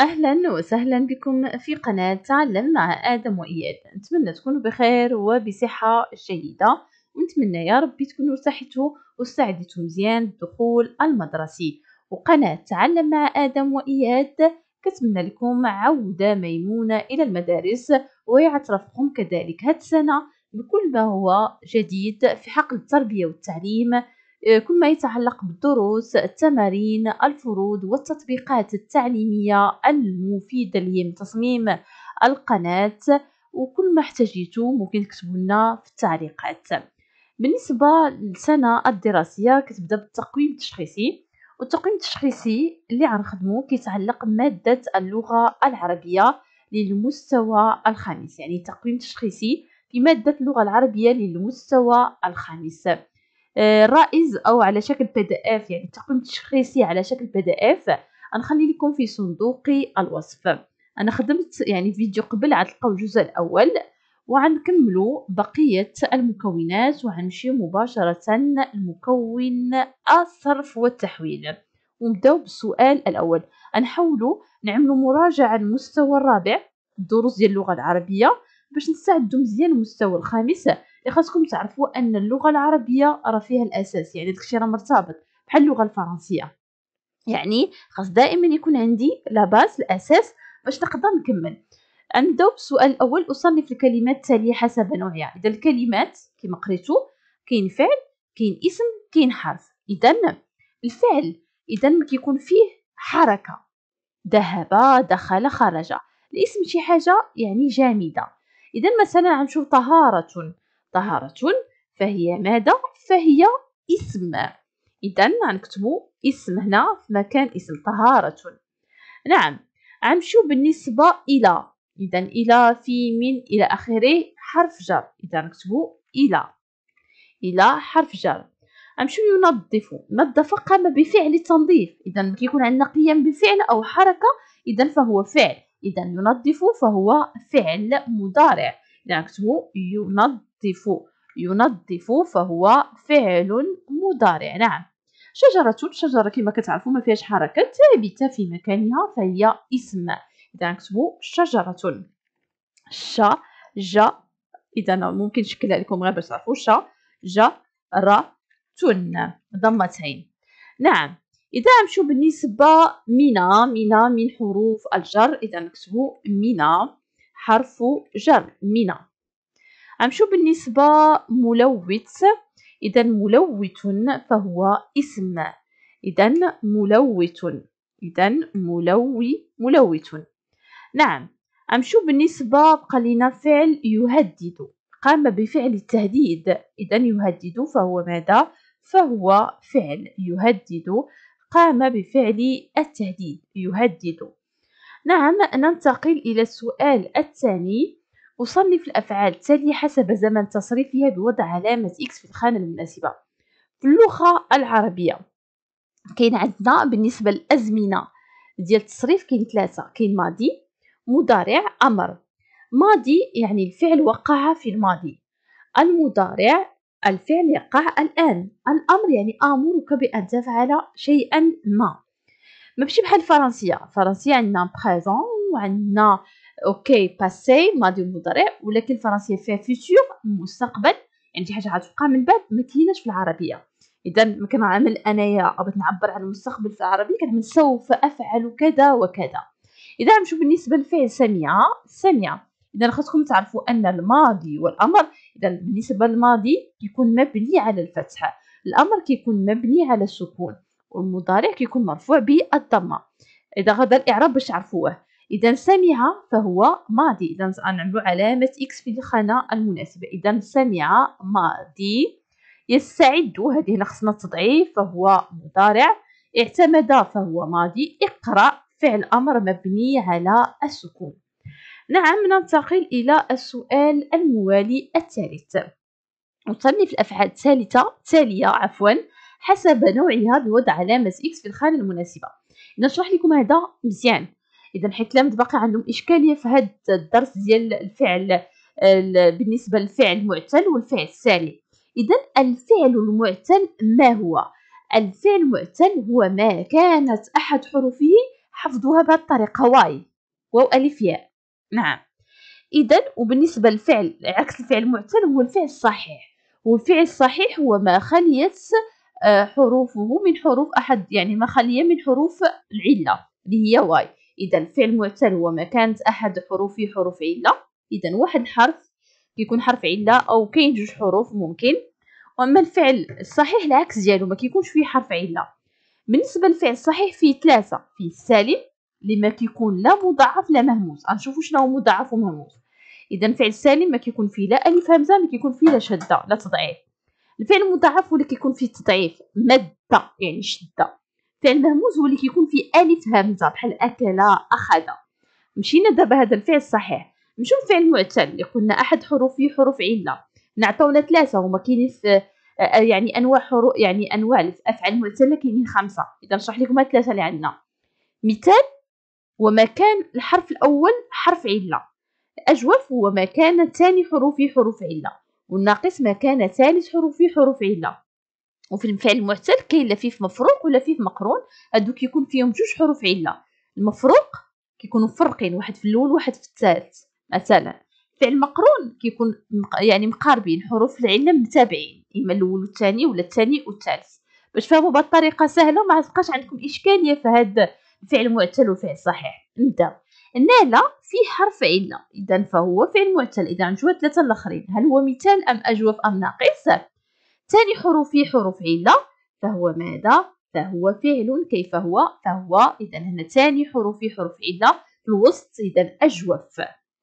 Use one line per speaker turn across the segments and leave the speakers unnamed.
أهلا وسهلا بكم في قناة تعلم مع آدم وإياد نتمنى تكونوا بخير وبصحة جيدة ونتمنى يا ربي تكونوا ارتحتوا واستعدتوا مزيان الدخول المدرسي وقناة تعلم مع آدم وإياد كتمنى لكم عودة ميمونة إلى المدارس ويعترفكم كذلك هذه السنة بكل ما هو جديد في حقل التربية والتعليم كل ما يتعلق بالدروس التمارين الفروض والتطبيقات التعليمية المفيدة اللي هي من تصميم القناة وكل ما احتاجيتو ممكن تكتبوا لنا في التعليقات بالنسبة للسنة الدراسية كتبدا بالتقويم التشخيصي والتقويم التشخيصي اللي غنخدمو كيتعلق بمادة اللغة العربية للمستوى الخامس يعني تقويم تشخيصي في مادة اللغة العربية للمستوى الخامس آه، رائز او على شكل بي دي اف يعني تقويم تشخيصي على شكل بي دي اف غنخلي لكم في صندوق الوصف انا خدمت يعني فيديو قبل غتلقاو الجزء الاول وغنكملوا بقيه المكونات وغنمشيو مباشره لمكون الصرف والتحويل ونبداو بالسؤال الاول نحاولوا نعملوا مراجعه للمستوى الرابع الدروس ديال اللغه العربيه باش نستعدوا مزيان المستوى الخامس خاصكم تعرفوا ان اللغه العربيه راه فيها الاساس يعني داكشي راه مرتبط بحال اللغه الفرنسيه يعني خاص دائما يكون عندي لاباس الاساس باش نقدر نكمل نبداو بالسؤال الاول اصنف الكلمات التاليه حسب نوعها اذا الكلمات كما قريتو كاين فعل كاين اسم كاين حرف اذا الفعل اذا كيكون فيه حركه ذهب دخل خرج الاسم شي حاجه يعني جامده اذا مثلا غنشوف طهاره طهارة فهي ماذا فهي اسم اذا غنكتبو اسم هنا في مكان اسم طهارة نعم عمشو بالنسبة إلى إذا إلى في من إلى آخره حرف جر إذا نكتبو إلى إلى حرف جر غنمشيو ينظف نظف قام بفعل تنظيف اذا كيكون عندنا قيام بفعل او حركه اذا فهو فعل اذا ينظف فهو فعل مضارع اذا نكتبو ينظف ينظف ينظف فهو فعل مضارع نعم شجرة شجرة كما كتعرفوا ما فيهاش حركة ثابتة في مكانها فهي اسم إذا نكتبوا شجرة ش ج إذا ممكن نشكلها لكم غير باش تعرفوا ش جا را تن ضمتين نعم إذا نمشيو بالنسبة مينا مينا من حروف الجر إذا نكتبوا مينا حرف جر مينا عم شو بالنسبة ملوث إذا ملوث فهو اسم إذا ملوث إذا ملوي ملوث نعم عم شو بالنسبة بقى فعل يهدد قام بفعل التهديد إذا يهدد فهو ماذا؟ فهو فعل يهدد قام بفعل التهديد يهدد نعم ننتقل إلى السؤال الثاني في الأفعال التالية حسب زمن تصريفها بوضع علامة إكس في الخانة المناسبة في اللغة العربية كاين عندنا بالنسبة للأزمنة ديال التصريف كاين ثلاثة كاين ماضي مضارع أمر ماضي يعني الفعل وقع في الماضي المضارع الفعل يقع الآن الأمر يعني آمرك بأن تفعل شيئا ما ما بحال الفرنسية الفرنسية عندنا بريزون وعندنا اوكي باسي ماضي المضارع ولكن الفرنسيه فيها فيتور مستقبل يعني شي حاجه غتبقى من بعد ما كايناش في العربيه اذا ما كنعمل انايا بغيت نعبر عن المستقبل في العربيه كنعمل سوف افعل كذا وكذا اذا نمشيو بالنسبه للفعل سمع سمع اذا خاصكم تعرفوا ان الماضي والامر اذا بالنسبه للماضي كيكون مبني على الفتح الامر كيكون مبني على السكون والمضارع كيكون مرفوع بالضمه اذا غدا الاعراب باش تعرفوه إذا سمع فهو ماضي إذا نعملو علامة إكس في الخانة المناسبة إذا سمع ماضي يستعد هذه هنا خصنا التضعيف فهو مضارع اعتمد فهو ماضي اقرأ فعل أمر مبني على السكون نعم ننتقل إلى السؤال الموالي الثالث نصنف الأفعال الثالثة التالية عفوا حسب نوعها بوضع علامة إكس في الخانة المناسبة نشرح لكم هذا مزيان اذا حيت لم تبقى عندهم اشكاليه في هذا الدرس ديال الفعل بالنسبه للفعل المعتل والفعل السالم اذا الفعل المعتل ما هو الفعل المعتل هو ما كانت احد حروفه حفظها بهذه الطريقه واي واو الف ياء نعم اذا وبالنسبه للفعل عكس الفعل المعتل هو الفعل الصحيح والفعل الصحيح هو ما خليت آه، حروفه من حروف احد يعني ما خليه من حروف العله اللي هي واي إذا الفعل معتل هو ما كانت أحد حروف حروف علة إذا واحد الحرف كيكون حرف علة أو كاين جوج حروف ممكن وأما الفعل الصحيح العكس ديالو ما كيكونش فيه حرف علة بالنسبة للفعل الصحيح فيه ثلاثة فيه السالم اللي ما كيكون لا مضاعف لا مهموس غنشوفو شنو هو مضاعف ومهموس اذا الفعل السالم ما كيكون فيه لا الف همزه ما كيكون فيه لا شده لا تضعيف الفعل المضاعف هو اللي كيكون فيه تضعيف مده يعني شده فعل مهموز هو اللي كيكون فيه الف همزه بحال اكل اخذ مشينا دابا هذا الفعل الصحيح نمشيو لفعل معتل اللي قلنا احد حروفه حروف عله نعطونا ثلاثه هما كاينين آه، يعني انواع حروف يعني انواع الافعال المعتله كاينين خمسه اذا نشرح لكم الثلاثه اللي عندنا مثال كان الحرف الاول حرف عله اجوف هو مكان ثاني حروفه حروف عله والناقص مكان ثالث حروفه حروف عله وفي الفعل المعتل كاين لفيف مفروق ولفيف مقرون هادو كيكون فيهم جوج حروف عله المفروق كيكونوا فرقين واحد في الاول واحد في الثالث مثلا فعل مقرون كيكون يعني مقاربين حروف العله متابعين اما الاول والثاني ولا الثاني والثالث باش فهموا بهذه الطريقه سهله وما تبقاش عندكم اشكاليه في هذا الفعل المعتل والفعل صحيح نبداو نالا فيه حرف عله اذا فهو فعل معتل اذا نجوا ثلاثه الاخرين هل هو مثال ام اجوف ام ناقص ثاني حروف حروف علة فهو ماذا؟ فهو فعل كيف هو؟ فهو إذا هنا ثاني حروف حروف علة الوسط إذا أجوف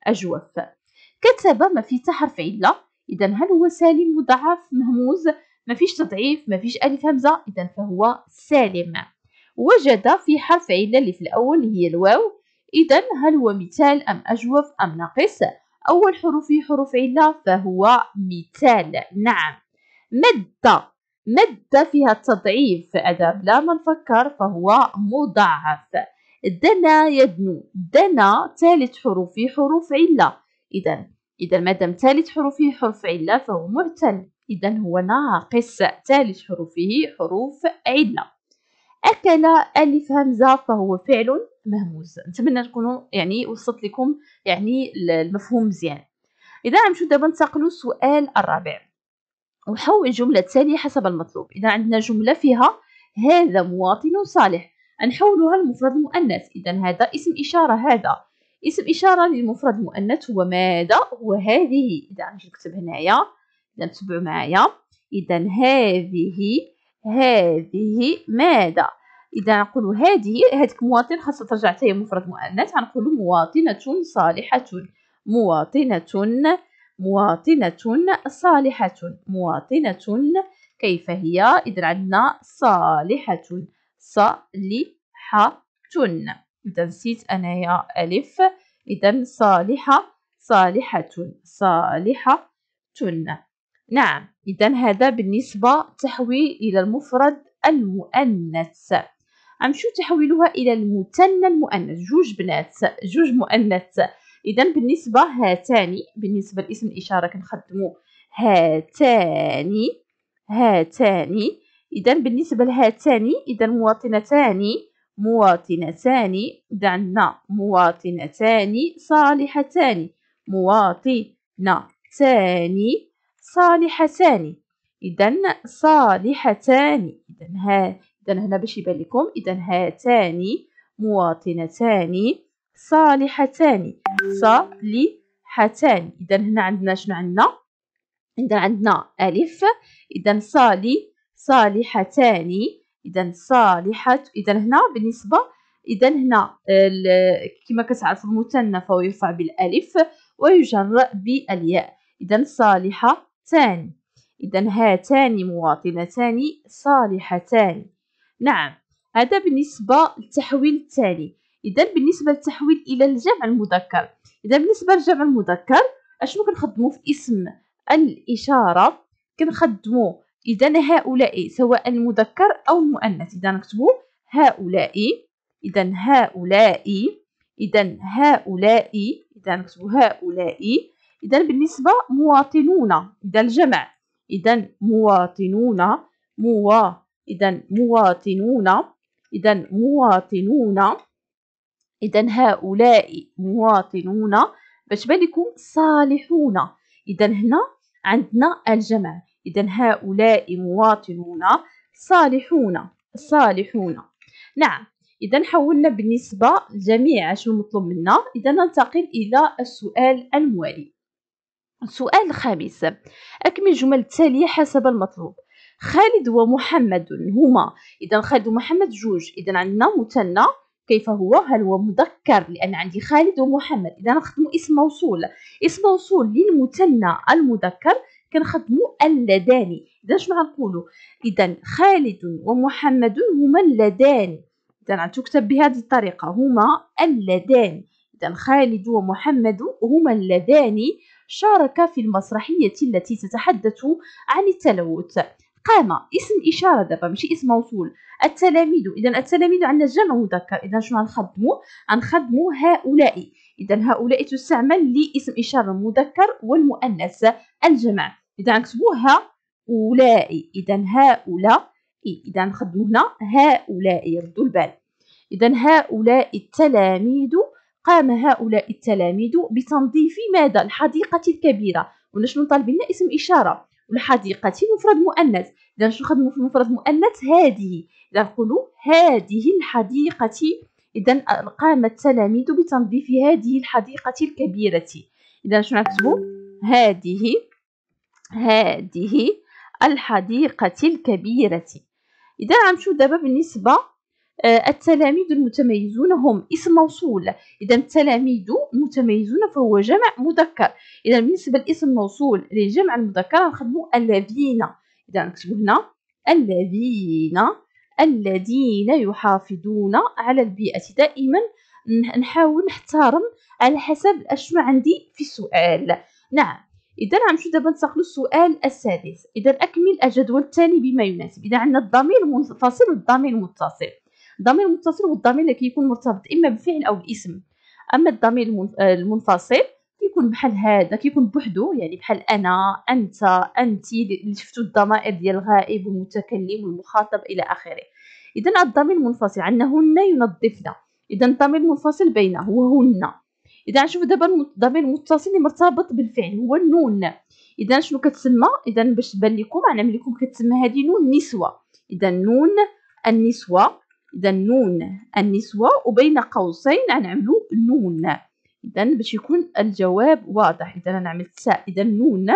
أجوف كتب ما في حرف علة إذا هل هو سالم مضاعف مهموز؟ ما فيش تضعيف ما فيش ألف همزة إذا فهو سالم وجد في حرف علة اللي في الأول هي الواو إذا هل هو مثال أم أجوف أم ناقص؟ أول حروف حروف علة فهو مثال نعم مدة مدة فيها تضعيف فإذا لا ما نفكر فهو مضاعف دنا يدنو دنا ثالث حروفي حروف علة إذا إذا مادام ثالث حروفه حرف علة فهو معتل إذا هو ناقص ثالث حروفه حروف علة أكل ألف همزة فهو فعل مهموز نتمنى تكونوا يعني وصلت لكم يعني المفهوم مزيان إذا نمشيو دابا ننتقلوا السؤال الرابع وحول جملة تالية حسب المطلوب إذا عندنا جملة فيها هذا مواطن صالح نحولها لمفرد مؤنث إذا هذا اسم إشارة هذا اسم إشارة للمفرد المؤنث هو ماذا هو هذه إذا نجي نكتب هنايا إذا تبعوا معايا إذا هذه هذه ماذا إذا نقول هذه هذيك مواطن خاصة ترجع هي مفرد مؤنث غنقولو مواطنة صالحة مواطنة مواطنة صالحة مواطنة كيف هي إذا عندنا صالحة صالحة إذا نسيت أنايا ألف إذا صالحة صالحة صالحة نعم إذا هذا بالنسبة تحويل إلى المفرد المؤنث شو تحويلها إلى المثنى المؤنث جوج بنات جوج مؤنث اذا بالنسبه هاتان بالنسبه لاسم الاشاره كنخدمو هاتان هاتان اذا بالنسبه لهاتان اذا مواطنتان مواطنتان اذا عندنا مواطنتان صالحتان مواطنتان صالحتان اذا صالحتان اذا ها اذا هنا باش يبان لكم اذا هاتان مواطنتان صالحتان صالحتان اذا هنا عندنا شنو عندنا اذا عندنا الف اذا صالي صالحتان اذا صالحة اذا هنا بالنسبه اذا هنا كما كتعرف المثنى فهو يرفع بالالف ويجر بالياء اذا صالحتان اذا هاتان مواطنتان صالحتان نعم هذا بالنسبه للتحويل التالي اذا بالنسبه للتحويل الى الجمع المذكر اذا بالنسبه للجمع المذكر اشنو كنخدمو في اسم الاشاره كنخدمو اذا هؤلاء سواء المذكر او المؤنث اذا نكتبو هؤلاء اذا هؤلاء اذا هؤلاء اذا نكتبوا هؤلاء اذا بالنسبه مواطنون اذا الجمع اذا مواطنون موا اذا مواطنون اذا مواطنون إذا هؤلاء مواطنون باش بالكم صالحون إذا هنا عندنا الجمع إذا هؤلاء مواطنون صالحون صالحون نعم إذا حولنا بالنسبة لجميع شو المطلوب منا إذا ننتقل إلى السؤال الموالي السؤال الخامس أكمل الجمل التالية حسب المطلوب خالد ومحمد هما إذا خالد ومحمد جوج إذا عندنا مثنى كيف هو هل هو مذكر لأن عندي خالد ومحمد إذا نخدمو اسم موصول اسم موصول للمثنى المذكر كنخدمو اللذان إذا شنو غنقولو إذا خالد ومحمد هما اللذان إذا غتكتب بهذه الطريقة هما اللذان إذا خالد ومحمد هما اللذان شاركا في المسرحية التي تتحدث عن التلوث قام اسم إشارة دابا ماشي اسم موصول التلاميذ إذا التلاميذ عندنا جمع مذكر إذا شنو غنخدمو غنخدمو هؤلاء إذا هؤلاء تستعمل لاسم إشارة المذكر والمؤنث الجمع إذا نكتبو هؤلاء إذا هؤلاء إذا نخدمو هنا هؤلاء ردوا البال إذا هؤلاء التلاميذ قام هؤلاء التلاميذ بتنظيف ماذا الحديقة الكبيرة ونشنو طالبين لنا اسم إشارة الحديقة مفرد مؤنث إذا شنو نخدمو في المفرد المؤنث هذه إذا نقولو هذه الحديقة إذا قام التلاميذ بتنظيف هذه الحديقة الكبيرة إذا شنو نكتبو هذه هذه الحديقة الكبيرة إذا غنمشيو دابا بالنسبة آه، التلاميذ المتميزون هم اسم موصول إذا التلاميذ متميزون فهو جمع مذكر إذا بالنسبة لاسم موصول للجمع المذكر نخدمو الذين إذا نكتبو هنا الذين الذين يحافظون على البيئة دائما نحاول نحترم على حسب اشنو عندي في السؤال نعم اذا غنمشيو دابا ننتقلوا السؤال السادس اذا اكمل الجدول الثاني بما يناسب اذا عندنا الضمير المنفصل والضمير المتصل الضمير المتصل هو الضمير اللي كيكون مرتبط اما بفعل او باسم اما الضمير آه، المنفصل كيكون بحال هذا كيكون بوحدو يعني بحال انا انت انت اللي شفتوا الضمائر ديال الغائب والمتكلم والمخاطب الى اخره اذا الضمير المنفصل عندنا هن ينظفنا اذا الضمير المنفصل بينه هو هن اذا شوف دابا الضمير المتصل اللي مرتبط بالفعل هو النون اذا شنو كتسمى اذا باش تبان لكم غنعمل لكم كتسمى هذه نون نسوه اذا نون النسوه إذا نون النسوة وبين قوسين نعملو نون إذا باش يكون الجواب واضح إذا أنا عملت سا إذا نون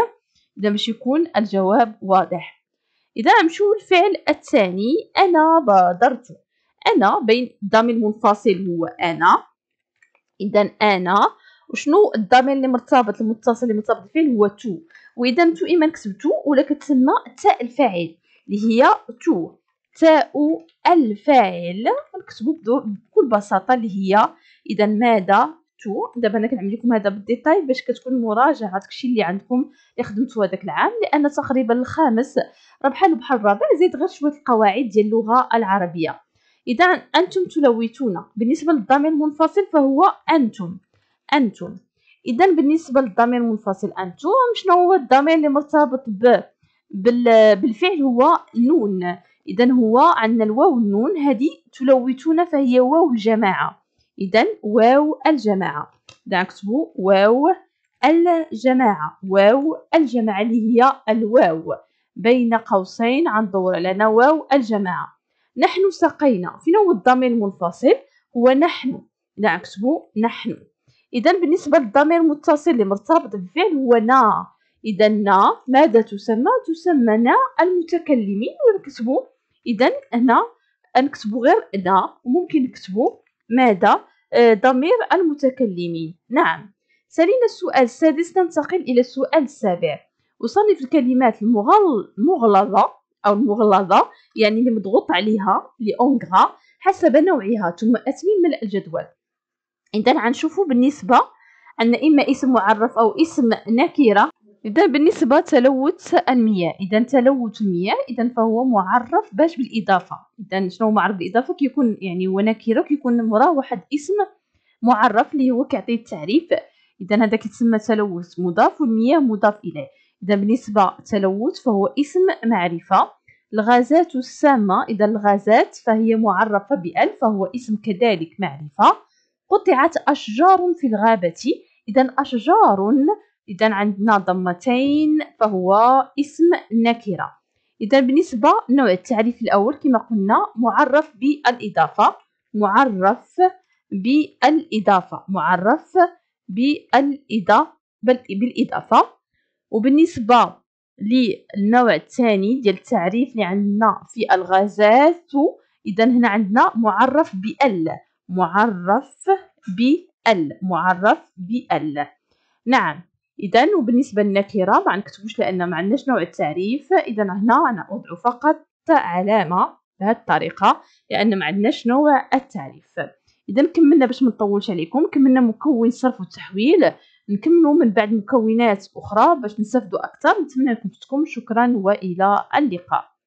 إذا باش يكون الجواب واضح إذا نمشيو للفعل الثاني أنا بادرت أنا بين الضمير المنفصل هو أنا إذا أنا وشنو الضمير اللي مرتبط المتصل اللي مرتبط بالفعل هو تو وإذا تو إما كتبتو ولا كتسمى تاء الفاعل اللي هي تو تاء الفاعل نكتبو بكل بساطه اللي هي اذا ماذا تو دابا انا كنعمل لكم هذا بالديتاي باش كتكون مراجعه داكشي اللي عندكم اللي خدمتو هذاك العام لان تقريبا الخامس راه بحال بحال الرابع زيد غير شويه القواعد ديال اللغه العربيه اذا انتم تلوثون بالنسبه للضمير المنفصل فهو انتم انتم اذا بالنسبه للضمير المنفصل انتم شنو هو الضمير اللي مرتبط ب بالفعل هو نون إذا هو عندنا الواو النون هذه تلوثون فهي واو الجماعة إذا واو الجماعة نكتبو نكتبوا واو الجماعة واو الجماعة اللي هي الواو بين قوسين عن دورة لنا واو الجماعة نحن سقينا فين هو الضمير المنفصل هو نحن نكتبو نكتبوا نحن إذا بالنسبة للضمير المتصل اللي مرتبط بالفعل هو نا إذا نا ماذا تسمى؟ تسمى نا المتكلمين ونكتبوا اذا هنا نكتبوا غير لا وممكن نكتبوا ماذا آه، ضمير المتكلمين نعم سالينا السؤال السادس ننتقل الى السؤال السابع وصنف الكلمات المغل... المغلظه او المغلظه يعني اللي مضغوط عليها لي اونغرا حسب نوعها ثم اتمم ملء الجدول اذا غنشوفوا بالنسبه ان اما اسم معرف او اسم نكره إذا بالنسبة تلوث المياه إذا تلوث المياه إذا فهو معرف باش بالإضافة إذا شنو معرف بالإضافة كيكون يعني هو نكرة كيكون مراه واحد اسم معرف اللي هو كيعطي التعريف إذا هذا كيتسمى تلوث مضاف والمياه مضاف إليه إذا بالنسبة تلوث فهو اسم معرفة الغازات السامة إذا الغازات فهي معرفة بأل فهو اسم كذلك معرفة قطعت أشجار في الغابة إذا أشجار إذا عندنا ضمتين فهو اسم نكرة إذا بالنسبة لنوع التعريف الأول كما قلنا معرف بالإضافة معرف بالإضافة معرف بالإضافة بالإضافة وبالنسبة للنوع الثاني ديال التعريف اللي عندنا في الغازات إذا هنا عندنا معرف بال معرف بال معرف بال نعم اذا وبالنسبه للنكره ما نكتبوش لان ما عندناش نوع التعريف اذا هنا انا اضع فقط علامه بهذه الطريقه لان ما عندناش نوع التعريف اذا كملنا باش ما نطولش عليكم كملنا مكون صرف وتحويل نكملوا من بعد مكونات اخرى باش نستافدوا اكثر نتمنى لكم تكون شكرا والى اللقاء